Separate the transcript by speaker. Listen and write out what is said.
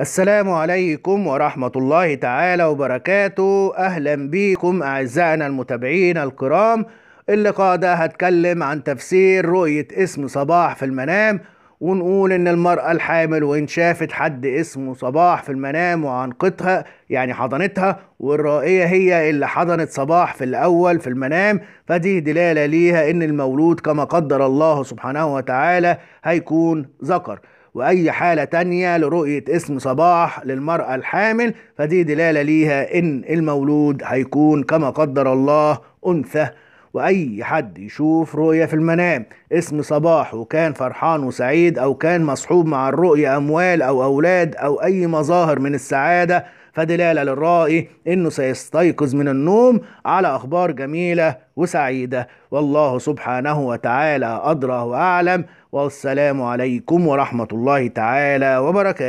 Speaker 1: السلام عليكم ورحمة الله تعالى وبركاته أهلا بكم أعزائنا المتابعين الكرام اللقاء ده هتكلم عن تفسير رؤية اسم صباح في المنام ونقول ان المرأة الحامل وان شافت حد اسمه صباح في المنام وعنقتها يعني حضنتها والرائية هي اللي حضنت صباح في الاول في المنام فدي دلالة ليها ان المولود كما قدر الله سبحانه وتعالى هيكون ذكر واي حالة تانية لرؤية اسم صباح للمرأة الحامل فدي دلالة ليها ان المولود هيكون كما قدر الله انثى واي حد يشوف رؤية في المنام اسم صباح وكان فرحان وسعيد او كان مصحوب مع الرؤية اموال او اولاد او اي مظاهر من السعادة فدلالة للرائي انه سيستيقظ من النوم على اخبار جميلة وسعيدة والله سبحانه وتعالى ادرى واعلم والسلام عليكم ورحمة الله تعالى وبركاته